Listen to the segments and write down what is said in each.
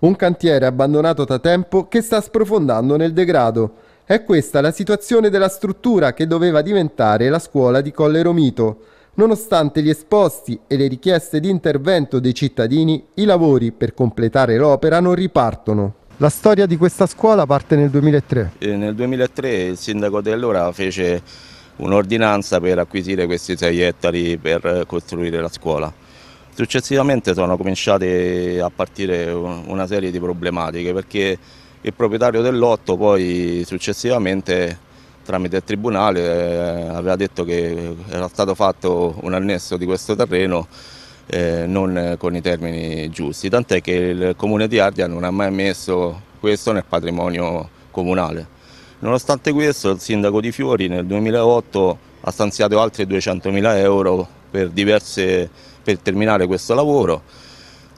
Un cantiere abbandonato da tempo che sta sprofondando nel degrado. È questa la situazione della struttura che doveva diventare la scuola di Colle Romito. Nonostante gli esposti e le richieste di intervento dei cittadini, i lavori per completare l'opera non ripartono. La storia di questa scuola parte nel 2003. E eh, nel 2003 il sindaco di allora fece un'ordinanza per acquisire questi 6 ettari per costruire la scuola. Successivamente sono cominciate a partire una serie di problematiche perché il proprietario del lotto poi successivamente tramite il tribunale eh, aveva detto che era stato fatto un annesso di questo terreno eh, non con i termini giusti, tant'è che il comune di Ardia non ha mai messo questo nel patrimonio comunale. Nonostante questo il sindaco di Fiori nel 2008 ha stanziato altri 200.000 euro per, diverse, per terminare questo lavoro.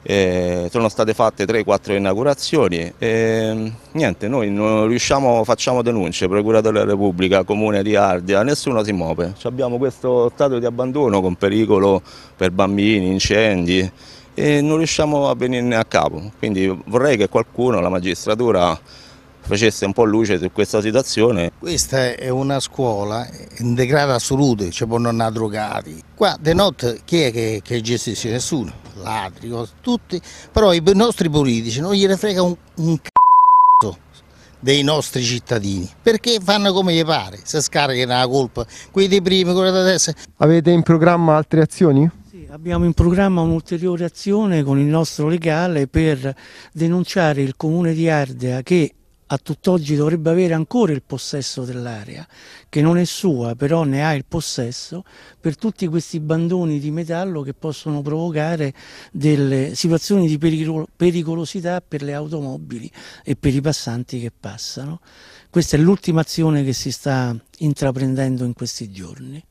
Eh, sono state fatte 3-4 inaugurazioni e niente, noi non riusciamo, facciamo denunce, Procuratore della Repubblica, Comune di Ardia, nessuno si muove, abbiamo questo stato di abbandono con pericolo per bambini, incendi e non riusciamo a venirne a capo, quindi vorrei che qualcuno, la magistratura, facesse un po' luce su questa situazione. Questa è una scuola in degrado assoluto, ci può non drogati. Qua di notte chi è che, che gestisce? Nessuno, ladri, tutti, però i nostri politici non gliene frega un, un c***o dei nostri cittadini, perché fanno come gli pare, se scaricano la colpa, quelli di prima, quelli di adesso. Avete in programma altre azioni? Sì, abbiamo in programma un'ulteriore azione con il nostro legale per denunciare il comune di Ardea che a tutt'oggi dovrebbe avere ancora il possesso dell'area, che non è sua però ne ha il possesso, per tutti questi bandoni di metallo che possono provocare delle situazioni di pericolosità per le automobili e per i passanti che passano. Questa è l'ultima azione che si sta intraprendendo in questi giorni,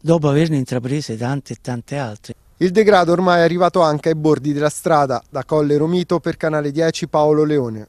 dopo averne intraprese tante e tante altre. Il degrado ormai è arrivato anche ai bordi della strada, da Colle Romito per Canale 10 Paolo Leone.